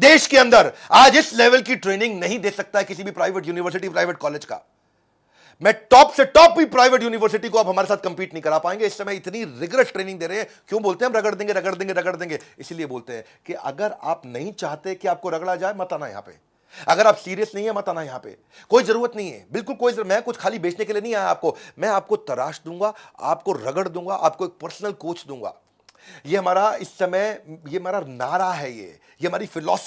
देश के अंदर आज इस लेवल की ट्रेनिंग नहीं दे सकता है किसी भी प्राइवेट यूनिवर्सिटी प्राइवेट कॉलेज का मैं टॉप से टॉप भी प्राइवेट यूनिवर्सिटी को आप हमारे साथ कंपीट नहीं करा पाएंगे इस समय इतनी रिगरस ट्रेनिंग दे रहे हैं क्यों बोलते हैं हम रगड़ देंगे रगड़ देंगे रगड़ देंगे इसलिए बोलते हैं कि अगर आप नहीं चाहते कि आपको रगड़ा जाए मत आना यहां पे अगर आप सीरियस नहीं है मत आना यहां पे कोई जरूरत नहीं है बिल्कुल कोई जरूरत मैं कुछ खाली बेचने के लिए नहीं आया आपको मैं आपको तराश दूंगा आपको रगड़ दूंगा आपको एक पर्सनल कोच दूंगा ये हमारा इस समय ये हमारा नारा है ये ये हमारी फिलोसफी